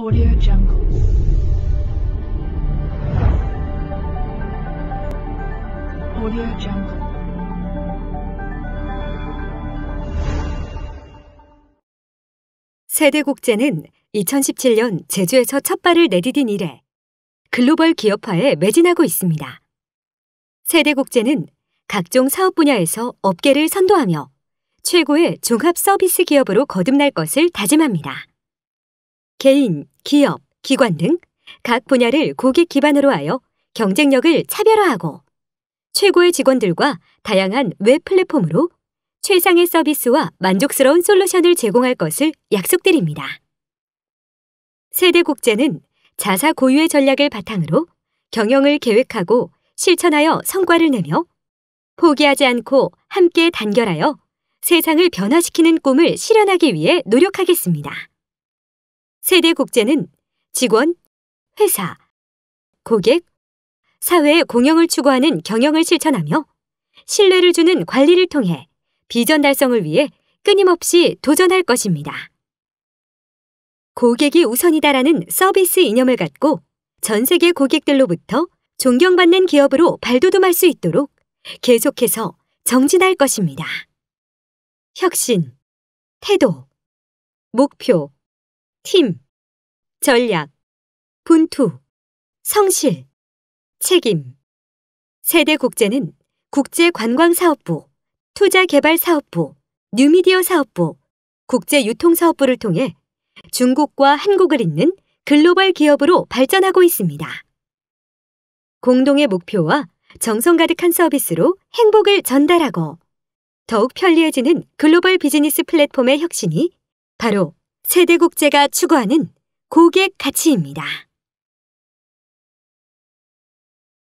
Audio Jungle. Audio Jungle. 세대국제는 2017년 제주에서 첫 발을 내디딘 이래 글로벌 기업화에 매진하고 있습니다. 세대국제는 각종 사업 분야에서 업계를 선도하며 최고의 종합 서비스 기업으로 거듭날 것을 다짐합니다. 개인, 기업, 기관 등 각 분야를 고객 기반으로 하여 경쟁력을 차별화하고 최고의 직원들과 다양한 웹 플랫폼으로 최상의 서비스와 만족스러운 솔루션을 제공할 것을 약속드립니다. 세대 국제는 자사 고유의 전략을 바탕으로 경영을 계획하고 실천하여 성과를 내며 포기하지 않고 함께 단결하여 세상을 변화시키는 꿈을 실현하기 위해 노력하겠습니다. 세대 국제는 직원, 회사, 고객, 사회의 공영을 추구하는 경영을 실천하며 신뢰를 주는 관리를 통해 비전 달성을 위해 끊임없이 도전할 것입니다. 고객이 우선이다라는 서비스 이념을 갖고 전 세계 고객들로부터 존경받는 기업으로 발돋움할 수 있도록 계속해서 정진할 것입니다. 혁신, 태도, 목표, 팀, 전략, 분투 성실, 책임. 세대 국제는 국제관광사업부, 투자개발사업부, 뉴미디어 사업부, 국제유통사업부를 통해 중국과 한국을 잇는 글로벌 기업으로 발전하고 있습니다. 공동의 목표와 정성 가득한 서비스로 행복을 전달하고 더욱 편리해지는 글로벌 비즈니스 플랫폼의 혁신이 바로 세대국제가 추구하는 고객 가치입니다.